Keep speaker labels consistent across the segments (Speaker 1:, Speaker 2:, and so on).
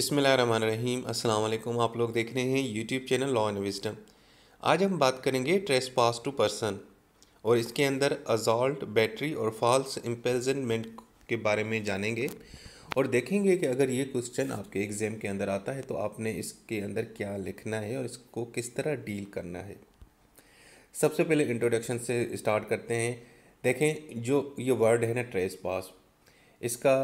Speaker 1: बिसमीम अल्लाम आप लोग देख रहे हैं YouTube channel law and wisdom आज हम बात करेंगे ट्रेस पास टू पर्सन और इसके अंदर अजॉल्ट बैटरी और फॉल्स इम्पेलजनमेंट के बारे में जानेंगे और देखेंगे कि अगर ये क्वेश्चन आपके एग्ज़ाम के अंदर आता है तो आपने इसके अंदर क्या लिखना है और इसको किस तरह डील करना है सबसे पहले इंट्रोडक्शन से स्टार्ट करते हैं देखें जो ये वर्ड है ना ट्रेस पास इसका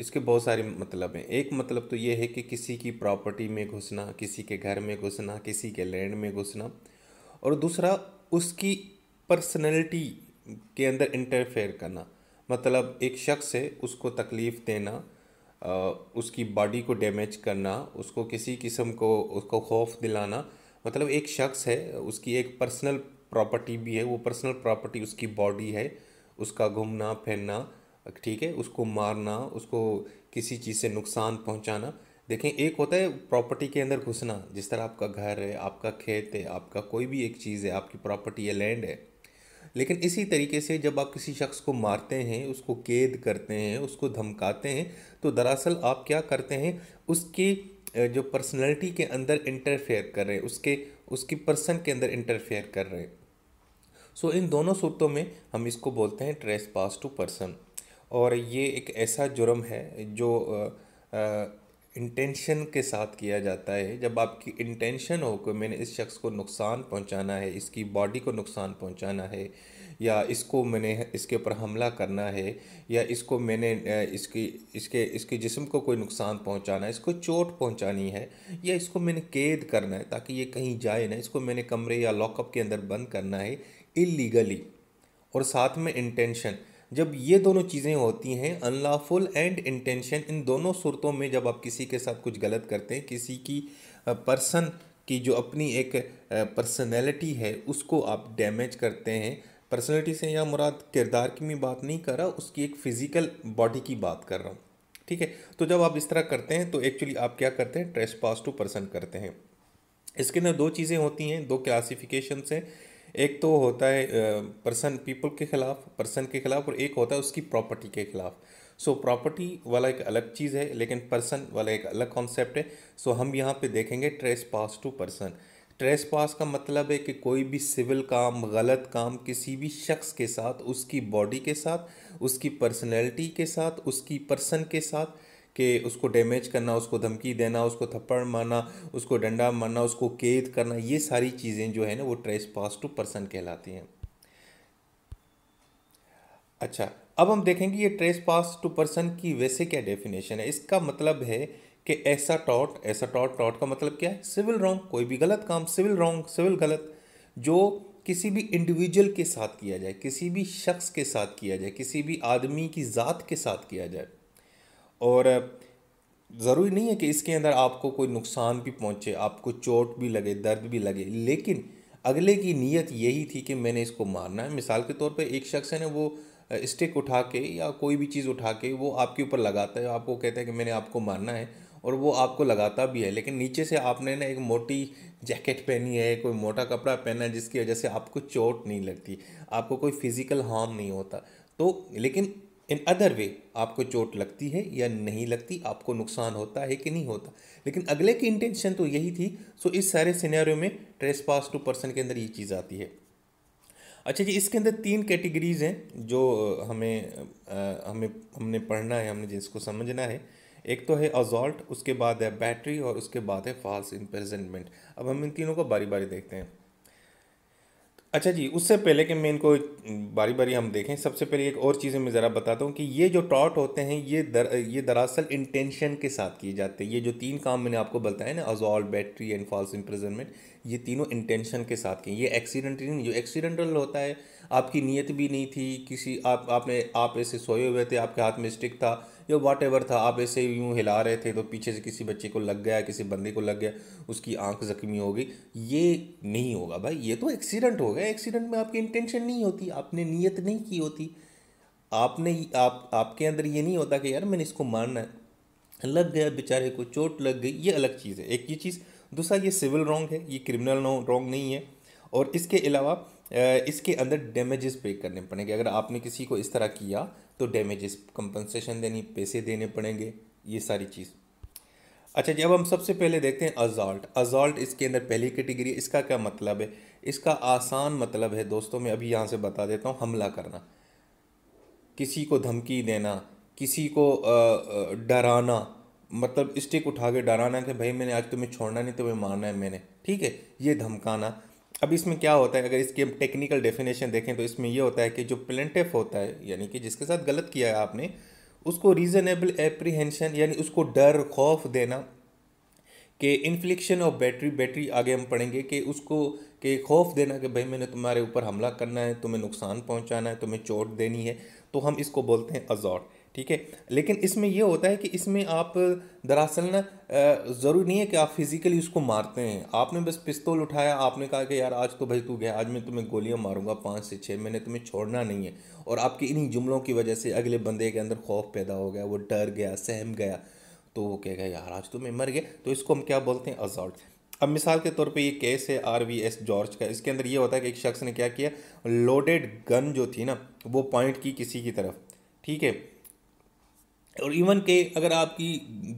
Speaker 1: इसके बहुत सारे मतलब हैं एक मतलब तो ये है कि किसी की प्रॉपर्टी में घुसना किसी के घर में घुसना किसी के लैंड में घुसना और दूसरा उसकी पर्सनैलिटी के अंदर इंटरफेयर करना मतलब एक शख्स है उसको तकलीफ़ देना उसकी बॉडी को डैमेज करना उसको किसी किस्म को उसको खौफ दिलाना मतलब एक शख्स है उसकी एक पर्सनल प्रॉपर्टी भी है वो पर्सनल प्रॉपर्टी उसकी बॉडी है उसका घूमना फिरना ठीक है उसको मारना उसको किसी चीज़ से नुकसान पहुंचाना देखें एक होता है प्रॉपर्टी के अंदर घुसना जिस तरह आपका घर है आपका खेत है आपका कोई भी एक चीज़ है आपकी प्रॉपर्टी या लैंड है लेकिन इसी तरीके से जब आप किसी शख्स को मारते हैं उसको कैद करते हैं उसको धमकाते हैं तो दरअसल आप क्या करते हैं उसके जो पर्सनैलिटी के अंदर इंटरफेयर कर रहे हैं उसके उसकी पर्सन के अंदर इंटरफेयर कर रहे हैं सो इन दोनों सूरतों में हम इसको बोलते हैं ट्रेस पास टू पर्सन और ये एक ऐसा जुर्म है जो इंटेंशन के साथ किया जाता है जब आपकी इंटेंशन हो कि मैंने इस शख्स को नुकसान पहुंचाना है इसकी बॉडी को नुकसान पहुंचाना है या इसको मैंने इसके ऊपर हमला करना है या इसको मैंने इसकी इसके इसके जिस्म को कोई नुकसान पहुंचाना है इसको चोट पहुंचानी है या इसको मैंने कैद करना है ताकि ये कहीं जाए ना इसको मैंने कमरे या लॉकअप के अंदर बंद करना है इलीगली और साथ में इंटेंशन जब ये दोनों चीज़ें होती हैं अनलॉफुल एंड इंटेंशन इन दोनों सूरतों में जब आप किसी के साथ कुछ गलत करते हैं किसी की पर्सन की जो अपनी एक पर्सनैलिटी है उसको आप डैमेज करते हैं पर्सनैलिटी से या मुराद किरदार की मैं बात नहीं कर रहा उसकी एक फ़िज़िकल बॉडी की बात कर रहा हूँ ठीक है तो जब आप इस तरह करते हैं तो एक्चुअली आप क्या करते हैं ट्रेस पास टू पर्सन करते हैं इसके अंदर दो चीज़ें होती हैं दो क्लासिफिकेशन हैं एक तो होता है पर्सन पीपल के ख़िलाफ़ पर्सन के ख़िलाफ़ और एक होता है उसकी प्रॉपर्टी के ख़िलाफ़ सो so, प्रॉपर्टी वाला एक अलग चीज़ है लेकिन पर्सन वाला एक अलग कॉन्सेप्ट है सो so, हम यहाँ पे देखेंगे trespass to person trespass का मतलब है कि कोई भी सिविल काम गलत काम किसी भी शख्स के साथ उसकी बॉडी के साथ उसकी पर्सनैलिटी के साथ उसकी पर्सन के साथ कि उसको डैमेज करना उसको धमकी देना उसको थप्पड़ मारना उसको डंडा मारना उसको कैद करना ये सारी चीज़ें जो है ना वो ट्रेस पास टू पर्सन कहलाती हैं अच्छा अब हम देखेंगे ये ट्रेस पास टू पर्सन की वैसे क्या डेफिनेशन है इसका मतलब है कि ऐसा टॉट ऐसा टॉट टॉट का मतलब क्या है सिविल रॉन्ग कोई भी गलत काम सिविल रॉन्ग सिविल गलत जो किसी भी इंडिविजुअल के साथ किया जाए किसी भी शख्स के साथ किया जाए किसी भी आदमी की ज़ात के साथ किया जाए और ज़रूरी नहीं है कि इसके अंदर आपको कोई नुकसान भी पहुँचे आपको चोट भी लगे दर्द भी लगे लेकिन अगले की नीयत यही थी कि मैंने इसको मारना है मिसाल के तौर पर एक शख्स है ना वो स्टिक उठा के या कोई भी चीज़ उठा के वो आपके ऊपर लगाता है आपको कहता है कि मैंने आपको मारना है और वो आपको लगाता भी है लेकिन नीचे से आपने ना एक मोटी जैकेट पहनी है कोई मोटा कपड़ा पहना है जिसकी वजह से आपको चोट नहीं लगती आपको कोई फिज़िकल हार्म नहीं होता तो लेकिन इन अदर वे आपको चोट लगती है या नहीं लगती आपको नुकसान होता है कि नहीं होता लेकिन अगले की इंटेंशन तो यही थी सो इस सारे सिनेरियो में ट्रेस पास टू पर्सन के अंदर ये चीज़ आती है अच्छा जी इसके अंदर तीन कैटेगरीज हैं जो हमें आ, हमें हमने पढ़ना है हमने जिसको समझना है एक तो है अजॉल्ट उसके बाद है बैटरी और उसके बाद है फॉल्स इम्पेजनमेंट अब हम इन तीनों को बारी बारी देखते हैं अच्छा जी उससे पहले कि मैं इनको बारी बारी हम देखें सबसे पहले एक और चीज़ें मैं ज़रा बताता हूँ कि ये जो टॉट होते हैं ये दर ये दरअसल इंटेंशन के साथ किए जाते हैं ये जो तीन काम मैंने आपको बताया ना assault battery and false imprisonment ये तीनों इंटेंशन के साथ किए ये एक्सीडेंटल नहीं जो एक्सीडेंटल होता है आपकी नीयत भी नहीं थी किसी आप आपने आप ऐसे सोए हुए थे आपके हाथ में स्टिक था या वाट था आप ऐसे यूँ हिला रहे थे तो पीछे से किसी बच्चे को लग गया किसी बंदे को लग गया उसकी आंख ज़ख्मी हो गई ये नहीं होगा भाई ये तो एक्सीडेंट हो गया एक्सीडेंट में आपकी इंटेंशन नहीं होती आपने नीयत नहीं की होती आपने आप आपके अंदर ये नहीं होता कि यार मैंने इसको मारना है लग गया बेचारे को चोट लग गई ये अलग चीज़ है एक ये चीज़ दूसरा ये सिविल रॉन्ग है ये क्रिमिनल रॉन्ग नहीं है और इसके अलावा इसके अंदर डैमेजेस पे करने पड़ेंगे अगर आपने किसी को इस तरह किया तो डैमेजेस कंपनसेशन देनी पैसे देने पड़ेंगे ये सारी चीज़ अच्छा जब हम सबसे पहले देखते हैं अजॉल्ट अजॉल्ट इसके अंदर पहली कैटेगरी इसका क्या मतलब है इसका आसान मतलब है दोस्तों मैं अभी यहाँ से बता देता हूँ हमला करना किसी को धमकी देना किसी को डराना मतलब स्टिक उठा के डराना कि भाई मैंने आज तुम्हें छोड़ना नहीं तुम्हें मारना है मैंने ठीक है ये धमकाना अब इसमें क्या होता है अगर इसकी हम टेक्निकल डेफिनेशन देखें तो इसमें यह होता है कि जो प्लेंटिफ होता है यानी कि जिसके साथ गलत किया है आपने उसको रीज़नेबल एप्रीहेंशन यानी उसको डर खौफ देना कि इन्फ्लिक्शन ऑफ बैटरी बैटरी आगे हम पढ़ेंगे कि उसको के खौफ देना कि भाई मैंने तुम्हारे ऊपर हमला करना है तुम्हें नुकसान पहुंचाना है तुम्हें चोट देनी है तो हम इसको बोलते हैं अजॉट ठीक है लेकिन इसमें यह होता है कि इसमें आप दरअसल ना ज़रूरी नहीं है कि आप फिज़िकली उसको मारते हैं आपने बस पिस्तौल उठाया आपने कहा कि यार आज तो भाई तू गया आज मैं तुम्हें गोलियां मारूंगा पाँच से छः महीने तुम्हें छोड़ना नहीं है और आपके इन्हीं जुमलों की वजह से अगले बंदे के अंदर खौफ पैदा हो गया वो डर गया सहम गया तो वो कहेगा यार आज तो मैं मर गया तो इसको हम क्या बोलते हैं अजॉल्ट अब मिसाल के तौर पे ये केस है आर वी एस जॉर्ज का इसके अंदर ये होता है कि एक शख्स ने क्या किया लोडेड गन जो थी ना वो पॉइंट की किसी की तरफ ठीक है और इवन के अगर आपकी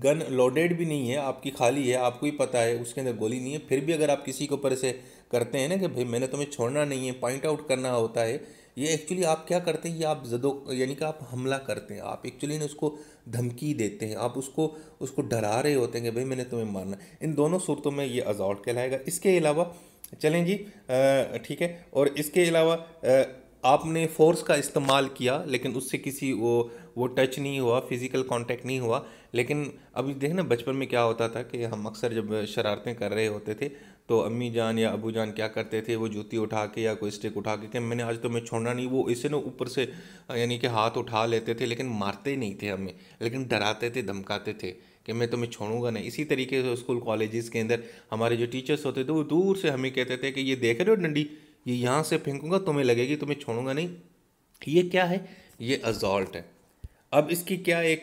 Speaker 1: गन लोडेड भी नहीं है आपकी खाली है आपको ही पता है उसके अंदर गोली नहीं है फिर भी अगर आप किसी के ऊपर से करते हैं ना कि भाई मैंने तुम्हें छोड़ना नहीं है पॉइंट आउट करना होता है ये एक्चुअली आप क्या करते हैं ये आप जदो यानी कि आप हमला करते हैं आप एक्चुअली ना उसको धमकी देते हैं आप उसको उसको डरा रहे होते हैं कि भाई मैंने तुम्हें मारना इन दोनों सूरतों में ये अजॉल्ट कहलाएगा इसके अलावा चलें जी ठीक है और इसके अलावा आपने फोर्स का इस्तेमाल किया लेकिन उससे किसी वो वो टच नहीं हुआ फिज़िकल कांटेक्ट नहीं हुआ लेकिन अभी देखें ना बचपन में क्या होता था कि हम अक्सर जब शरारतें कर रहे होते थे तो अम्मी जान या अबू जान क्या करते थे वो जूती उठा के या कोई स्टिक उठा के कि मैंने आज तो मैं छोड़ना नहीं वो इसे ना ऊपर से यानी कि हाथ उठा लेते थे लेकिन मारते नहीं थे हमें लेकिन डराते थे धमकाते थे कि मैं तुम्हें तो छोड़ूंगा नहीं इसी तरीके से स्कूल कॉलेजेस के अंदर हमारे जो टीचर्स होते थे वो दूर से हमें कहते थे कि ये देख रहे हो डंडी ये यहाँ से फेंकूँगा तुम्हें लगेगी तुम्हें छोड़ूंगा नहीं ये क्या है ये अजॉल्ट है अब इसकी क्या एक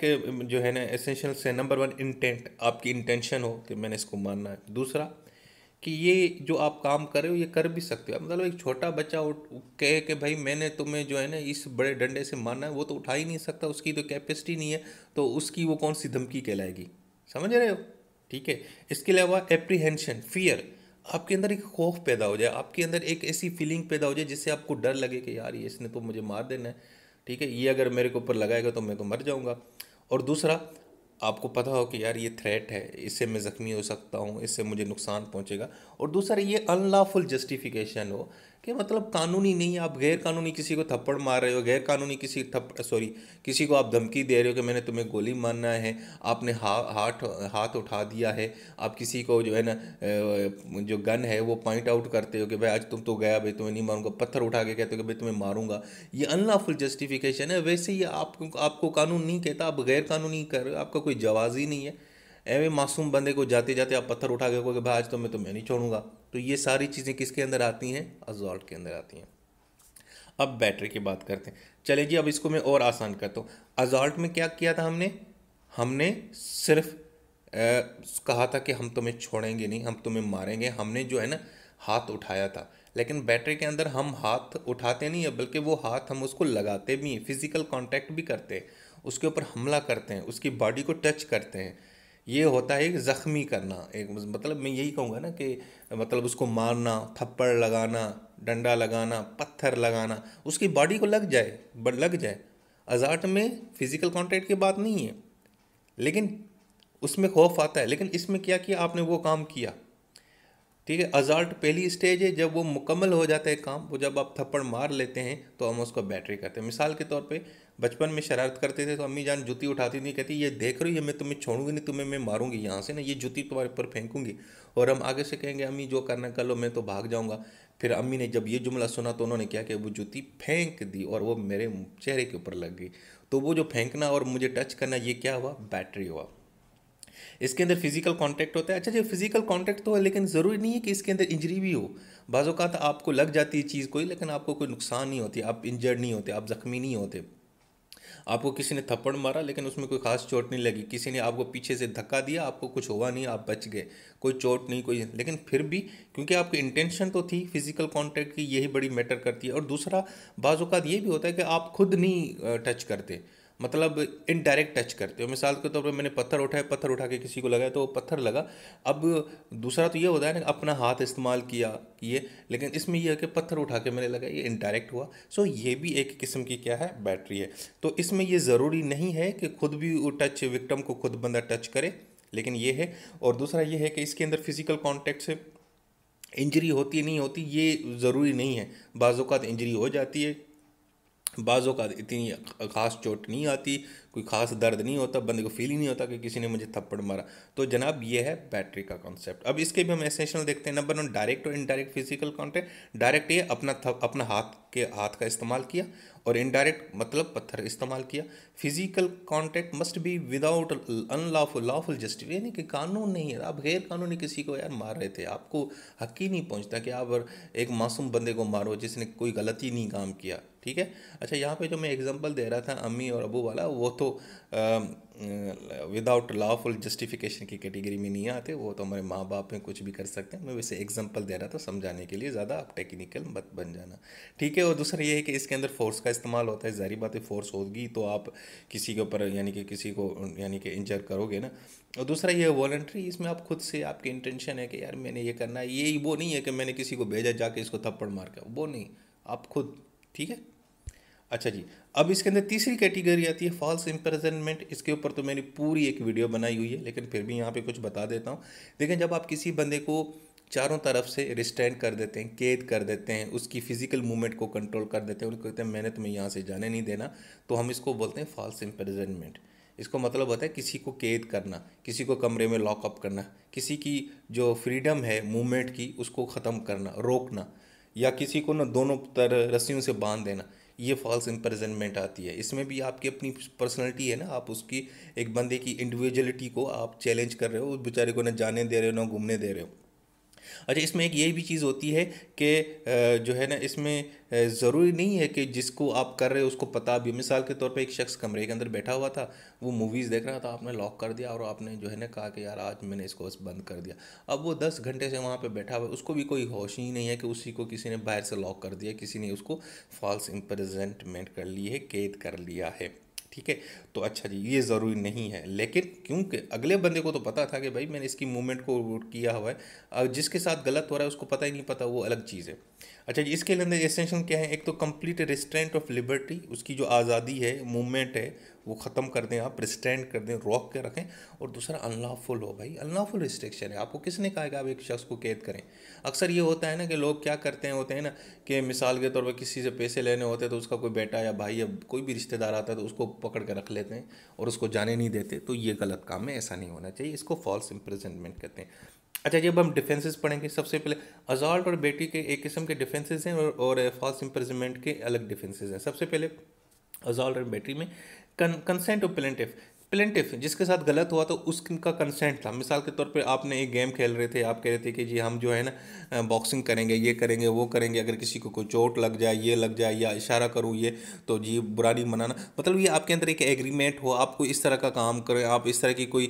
Speaker 1: जो है ना एसेंशियल है नंबर वन इंटेंट आपकी इंटेंशन हो कि मैंने इसको मानना है दूसरा कि ये जो आप काम कर रहे हो ये कर भी सकते हो मतलब एक छोटा बच्चा कहे कि भाई मैंने तुम्हें जो है ना इस बड़े डंडे से मारना है वो तो उठा ही नहीं सकता उसकी तो कैपेसिटी नहीं है तो उसकी वो कौन सी धमकी कहलाएगी समझ रहे हो ठीक है इसके अलावा एप्रीहेंशन फियर आपके अंदर एक खौफ पैदा हो जाए आपके अंदर एक ऐसी फीलिंग पैदा हो जाए जिससे आपको डर लगे कि यार ये इसने तो मुझे मार देना है ठीक है ये अगर मेरे के ऊपर लगाएगा तो मैं तो मर जाऊँगा और दूसरा आपको पता हो कि यार ये थ्रेट है इससे मैं ज़ख्मी हो सकता हूँ इससे मुझे नुकसान पहुँचेगा और दूसरा ये अनलाफुल जस्टिफिकेशन हो कि मतलब कानूनी नहीं है आप गैर कानूनी किसी को थप्पड़ मार रहे हो गैर कानूनी किसी थप्पड़ सॉरी किसी को आप धमकी दे रहे हो कि मैंने तुम्हें गोली मारना है आपने हा, हाथ हाथ उठा दिया है आप किसी को जो है ना जो गन है वो पॉइंट आउट करते हो कि भाई आज तुम तो गया भाई तुम्हें नहीं मारूंगा पत्थर उठा के कहते हो कि भाई तुम्हें मारूंगा ये अनलॉफुल जस्टिफिकेशन है वैसे ही आपको आपको कानून नहीं कहता आप गैर कानूनी कर आपका कोई जवाज़ ही नहीं है ऐवे मासूम बंदे को जाते जाते आप पत्थर उठा के कहोगे भाई आज तो मैं तुम्हें नहीं छोड़ूंगा तो ये सारी चीज़ें किसके अंदर आती हैं अजॉल्ट के अंदर आती हैं अब बैटरी की बात करते हैं चले जी अब इसको मैं और आसान करता हूँ अजॉल्ट में क्या किया था हमने हमने सिर्फ आ, कहा था कि हम तुम्हें छोड़ेंगे नहीं हम तुम्हें मारेंगे हमने जो है ना हाथ उठाया था लेकिन बैटरी के अंदर हम हाथ उठाते नहीं है बल्कि वो हाथ हम उसको लगाते भी हैं फिज़िकल कांटेक्ट भी करते हैं उसके ऊपर हमला करते हैं उसकी बॉडी को टच करते हैं ये होता है ज़ख्मी करना एक मतलब मैं यही कहूँगा ना कि मतलब उसको मारना थप्पड़ लगाना डंडा लगाना पत्थर लगाना उसकी बॉडी को लग जाए लग जाए अजाट में फिज़िकल कॉन्टेक्ट की बात नहीं है लेकिन उसमें खौफ आता है लेकिन इसमें क्या किया आपने वो काम किया ठीक है अजाल्ट पहली स्टेज है जब वो मुकम्मल हो जाता है काम वो जब आप थप्पड़ मार लेते हैं तो हम उसको बैटरी कहते हैं मिसाल के तौर पे बचपन में शरारत करते थे तो अम्मी जान जूती उठाती थी कहती ये देख रही है मैं तुम्हें छोड़ूंगी नहीं तुम्हें मैं मारूंगी यहाँ से ना ये जूती तुम्हारे ऊपर फेंकूंगी और हम आगे से कहेंगे अम्मी जो करना कर लो मैं तो भाग जाऊँगा फिर अम्मी ने जब ये जुमला सुना तो उन्होंने क्या कि वो जूती फेंक दी और वो मेरे चेहरे के ऊपर लग गई तो वो जो फेंकना और मुझे टच करना ये क्या हुआ बैटरी हुआ इसके अंदर फिजिकल कॉन्टैक्ट होता है अच्छा जी फिजिकल कॉन्टैक्ट तो है लेकिन ज़रूरी नहीं है कि इसके अंदर इंजरी भी हो बाज़ात आपको लग जाती है चीज़ कोई लेकिन आपको कोई नुकसान नहीं होती आप इंजर्ड नहीं होते आप ज़ख्मी नहीं होते आपको किसी ने थप्पड़ मारा लेकिन उसमें कोई खास चोट नहीं लगी किसी ने आपको पीछे से धक्का दिया आपको कुछ हुआ नहीं आप बच गए कोई चोट नहीं कोई लेकिन फिर भी क्योंकि आपकी इंटेंशन तो थी फिजिकल कॉन्टैक्ट की यही बड़ी मैटर करती है और दूसरा बाज़ात ये भी होता है कि आप खुद नहीं टच करते मतलब इनडायरेक्ट टच करते हो मिसाल के तौर तो पर मैंने पत्थर उठाया पत्थर उठा के किसी को लगाया तो वो पत्थर लगा अब दूसरा तो ये होता है ना अपना हाथ इस्तेमाल किया ये लेकिन इसमें यह है कि पत्थर उठा के मैंने लगाया ये इनडायरेक्ट हुआ सो ये भी एक किस्म की क्या है बैटरी है तो इसमें यह ज़रूरी नहीं है कि खुद भी वो टच विक्टम को खुद बंदा टच करे लेकिन ये है और दूसरा ये है कि इसके अंदर फिजिकल कॉन्टैक्ट से इंजरी होती नहीं होती ये ज़रूरी नहीं है बाज़ात इंजरी हो जाती है बाजों का इतनी ख़ास चोट नहीं आती कोई ख़ास दर्द नहीं होता बंदे को फील ही नहीं होता कि किसी ने मुझे थप्पड़ मारा तो जनाब ये है बैटरी का कॉन्सेप्ट अब इसके भी हम एसेंशियल देखते हैं नंबर वन डायरेक्ट और इनडायरेक्ट फिजिकल कॉन्टेक्ट डायरेक्ट ये अपना थप, अपना हाथ के हाथ का इस्तेमाल किया और इनडायरेक्ट मतलब पत्थर इस्तेमाल किया physical contact must be without unlawful lawful justice यानी कि कानून नहीं है आप गैर कानूनी किसी को यार मार रहे थे आपको हक ही नहीं पहुंचता कि आप एक मासूम बंदे को मारो जिसने कोई गलती नहीं काम किया ठीक है अच्छा यहाँ पे जो मैं एग्जांपल दे रहा था अम्मी और अबू वाला वो तो तो विदाउट लॉफुल जस्टिफिकेशन की कैटेगरी में नहीं आते वो तो हमारे माँ बाप में कुछ भी कर सकते हैं मैं वैसे एग्जांपल दे रहा था समझाने के लिए ज़्यादा आप टेक्निकल मत बन जाना ठीक है और दूसरा ये है कि इसके अंदर फोर्स का इस्तेमाल होता है जारी बात है फोर्स होगी तो आप किसी के ऊपर यानी कि किसी को यानी कि इंजर करोगे ना और दूसरा ये वॉल्ट्री इसमें आप खुद से आपकी इंटेंशन है कि यार मैंने ये करना है ये वो नहीं है कि मैंने किसी को भेजा जाके इसको थप्पड़ मार के वो नहीं आप खुद ठीक है अच्छा जी अब इसके अंदर तीसरी कैटेगरी आती है फॉल्स इम्प्रेजनमेंट इसके ऊपर तो मैंने पूरी एक वीडियो बनाई हुई है लेकिन फिर भी यहाँ पे कुछ बता देता हूँ देखें जब आप किसी बंदे को चारों तरफ से रिस्टेंड कर देते हैं कैद कर देते हैं उसकी फिजिकल मूवमेंट को कंट्रोल कर देते हैं उनको कहते हैं मैंने तुम्हें यहाँ से जाने नहीं देना तो हम इसको बोलते हैं फॉल्स इम्प्रेजनमेंट इसको मतलब होता है किसी को कैद करना किसी को कमरे में लॉकअप करना किसी की जो फ्रीडम है मूवमेंट की उसको ख़त्म करना रोकना या किसी को ना दोनों तरह रस्सियों से बांध देना ये फॉल्स इम्पेरिजनमेंट आती है इसमें भी आपकी अपनी पर्सनैलिटी है ना आप उसकी एक बंदे की इंडिविजुअलिटी को आप चैलेंज कर रहे हो उस बेचारे को ना जाने दे रहे हो ना घूमने दे रहे हो अच्छा इसमें एक ये भी चीज़ होती है कि जो है ना इसमें ज़रूरी नहीं है कि जिसको आप कर रहे हो उसको पता भी मिसाल के तौर पे एक शख्स कमरे के अंदर बैठा हुआ था वो मूवीज़ देख रहा था आपने लॉक कर दिया और आपने जो है ना कहा कि यार आज मैंने इसको बस बंद कर दिया अब वो दस घंटे से वहाँ पर बैठा हुआ उसको भी कोई होश ही नहीं है कि उसी को किसी ने बाहर से लॉक कर दिया किसी ने उसको फॉल्स इम्प्रजेंटमेंट कर ली है कैद कर लिया है ठीक है तो अच्छा जी ये ज़रूरी नहीं है लेकिन क्योंकि अगले बंदे को तो पता था कि भाई मैंने इसकी मूवमेंट को किया हुआ है और जिसके साथ गलत हो रहा है उसको पता ही नहीं पता वो अलग चीज़ है अच्छा जी इसके अंदर एसेंशन क्या है एक तो कंप्लीट रिस्ट्रेंट ऑफ लिबर्टी उसकी जो आज़ादी है मूवमेंट है वो ख़त्म कर दें आप प्रेसिडेंट कर दें रॉक के रखें और दूसरा अनलॉफुल हो भाई अनलॉफुल रिस्ट्रिक्शन है आपको किसने कहा कि आप एक शख्स को कैद करें अक्सर ये होता है ना कि लोग क्या करते हैं होते हैं ना कि मिसाल के तौर पर किसी से पैसे लेने होते हैं तो उसका कोई बेटा या भाई या कोई भी रिश्तेदार आता है तो उसको पकड़ कर रख लेते हैं और उसको जाने नहीं देते तो ये गलत काम है ऐसा नहीं होना चाहिए इसको फॉल्स इम्प्रेजेंटमेंट कहते हैं अच्छा जब हम डिफेंसेस पढ़ेंगे सबसे पहले अजॉल्ट और बेटी के एक किस्म के डिफेंसेस हैं और, फॉल्स इम्प्रेजमेंट के अलग डिफेंसेस हैं सबसे पहले अजॉल्ट और बेटी में con consent to plaintiff plaintiff जिसके साथ गलत हुआ तो उसका कंसेंट था मिसाल के तौर पे आपने एक गेम खेल रहे थे आप कह रहे थे कि जी हम जो है ना बॉक्सिंग करेंगे ये करेंगे वो करेंगे अगर किसी को कोई चोट लग जाए ये लग जाए या इशारा करूँ ये तो जी बुरा नहीं मनाना मतलब ये आपके अंदर एक एग्रीमेंट हो आप कोई इस तरह का काम करें आप इस तरह की कोई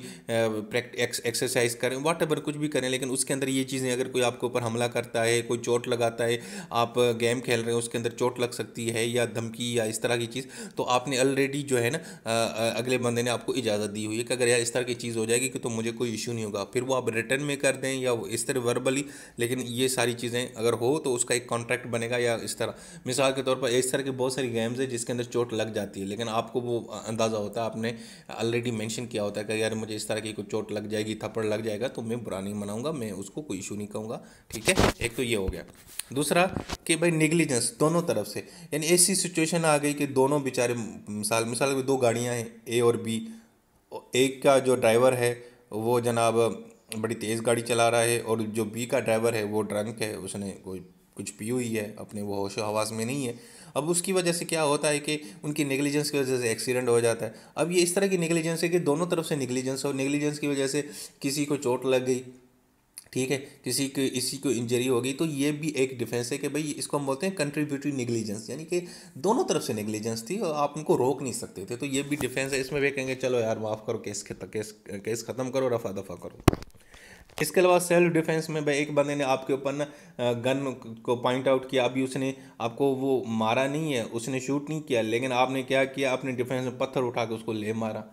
Speaker 1: एक्सरसाइज करें वाट कुछ भी करें लेकिन उसके अंदर ये चीज़ें अगर कोई आपके ऊपर हमला करता है कोई चोट लगाता है आप गेम खेल रहे हैं उसके अंदर चोट लग सकती है या धमकी या इस तरह की चीज़ तो आपने ऑलरेडी जो है ना अगले बंदे ने आपको इजाज़त दी हुई है कि अगर यार इस तरह की चीज़ हो जाएगी कि तो मुझे कोई इशू नहीं होगा फिर वो आप रिटर्न में कर दें या इस तरह वर्बली लेकिन ये सारी चीज़ें अगर हो तो उसका एक कॉन्ट्रैक्ट बनेगा या इस तरह मिसाल के तौर पर इस तरह की बहुत सारी गेम्स है जिसके अंदर चोट लग जाती है लेकिन आपको वो अंदाज़ा होता है आपने ऑलरेडी मैंशन किया होता है कि यार मुझे इस तरह की कोई चोट लग जाएगी थप्पड़ लग जाएगा तो मैं बुरा नहीं मनाऊंगा मैं उसको कोई इशू नहीं कहूँगा ठीक है एक तो ये हो गया दूसरा कि भाई निगलिजेंस दोनों तरफ से यानी ऐसी सिचुएशन आ गई कि दोनों बेचारे मिसाल मिसाल दो गाड़ियाँ हैं ए और बी एक का जो ड्राइवर है वो जनाब बड़ी तेज़ गाड़ी चला रहा है और जो बी का ड्राइवर है वो ड्रंक है उसने कोई कुछ पी हुई है अपने वो होश हवास में नहीं है अब उसकी वजह से क्या होता है कि उनकी नेगलिजेंस की वजह से एक्सीडेंट हो जाता है अब ये इस तरह की नेगलिजेंस है कि दोनों तरफ से नेगलिजेंस और नेगलिजेंस की वजह से किसी को चोट लग गई ठीक है किसी को इसी को इंजरी हो गई तो ये भी एक डिफेंस है कि भाई इसको हम बोलते हैं कंट्रीब्यूटरी निगलिजेंस यानी कि दोनों तरफ से निगलिजेंस थी और आप उनको रोक नहीं सकते थे तो ये भी डिफेंस है इसमें भी कहेंगे चलो यार माफ़ करो केस केस केस ख़त्म करो रफा दफ़ा करो इसके अलावा सेल्फ डिफेंस में भाई एक बंदे ने आपके ऊपर ना गन को पॉइंट आउट किया अभी उसने आपको वो मारा नहीं है उसने शूट नहीं किया लेकिन आपने क्या किया अपने डिफेंस में पत्थर उठा के उसको ले मारा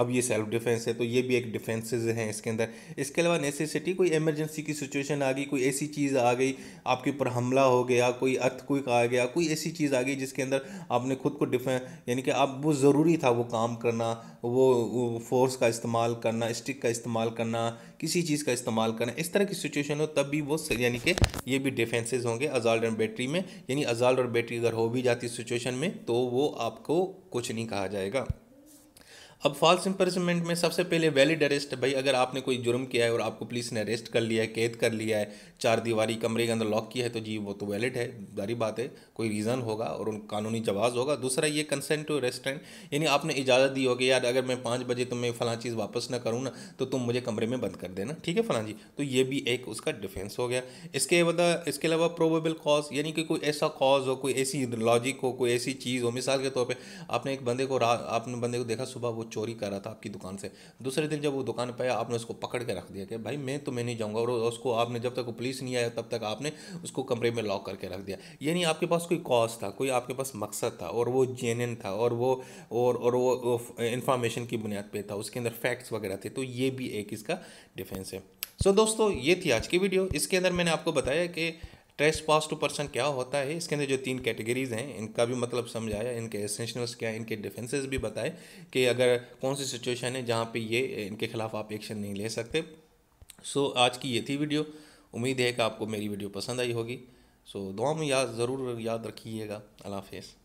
Speaker 1: अब ये सेल्फ डिफेंस है तो ये भी एक डिफेंसेस हैं इसके अंदर इसके अलावा नेसेसिटी कोई इमरजेंसी की सिचुएशन आ गई कोई ऐसी चीज़ आ गई आपके ऊपर हमला हो गया कोई अर्थ कोई आ गया कोई ऐसी चीज़ आ गई जिसके अंदर आपने खुद को डिफें यानी कि आप वो ज़रूरी था वो काम करना वो, वो फोर्स का इस्तेमाल करना स्टिक का इस्तेमाल करना किसी चीज़ का इस्तेमाल करना इस तरह की सिचुएशन हो तब भी वो यानी कि ये भी डिफेंसेज होंगे अजाल्ट एंड बैटरी में यानी अजाल्ट और बैटरी अगर हो भी जाती सिचुएशन में तो वो आपको कुछ नहीं कहा जाएगा अब फॉल्स इम्पर्समेंट में सबसे पहले वैलिड अरेस्ट भाई अगर आपने कोई जुर्म किया है और आपको पुलिस ने अरेस्ट कर लिया है कैद कर लिया है चार दीवारी कमरे के अंदर लॉक किया है तो जी वो तो वैलिड है जारी बात है कोई रीज़न होगा और उन कानूनी जवाब होगा दूसरा ये कंसेंट टू रेस्टोरेंट यानी आपने इजाज़त दी होगी यार अगर मैं पाँच बजे तुम्हें फ़लाँ चीज़ वापस ना करूँ ना तो तुम मुझे कमरे में बंद कर देना ठीक है फलां जी तो ये भी एक उसका डिफेंस हो गया इसके अलावा इसके अलावा प्रोबेबल कॉज यानी कि कोई ऐसा कॉज हो कोई ऐसी लॉजिक हो कोई ऐसी चीज़ हो मिसाल के तौर पर आपने एक बंदे को आपने बंदे को देखा सुबह वो चोरी कर रहा था आपकी दुकान से दूसरे दिन जब वो दुकान पर आया आपने उसको पकड़ के रख दिया कि भाई मैं तो मैं नहीं जाऊँगा और उसको आपने जब तक वो पुलिस नहीं आया तब तक आपने उसको कमरे में लॉक करके रख दिया यानी आपके पास कोई कॉज था कोई आपके पास मकसद था और वो जेन था और वो और और वो इन्फॉर्मेशन की बुनियाद पर था उसके अंदर फैक्ट्स वगैरह थे तो ये भी एक इसका डिफेंस है सो so, दोस्तों ये थी आज की वीडियो इसके अंदर मैंने आपको बताया कि ट्रेस पास टू पर्सन क्या होता है इसके अंदर जो तीन कैटेगरीज हैं इनका भी मतलब समझाया इनके एसेंशनल्स क्या इनके डिफेंसेस भी बताए कि अगर कौन सी सिचुएशन है जहाँ पे ये इनके खिलाफ आप एक्शन नहीं ले सकते सो so, आज की ये थी वीडियो उम्मीद है कि आपको मेरी वीडियो पसंद आई होगी सो so, दुआ में याद ज़रूर याद रखिएगा अल्लाह हाफिज़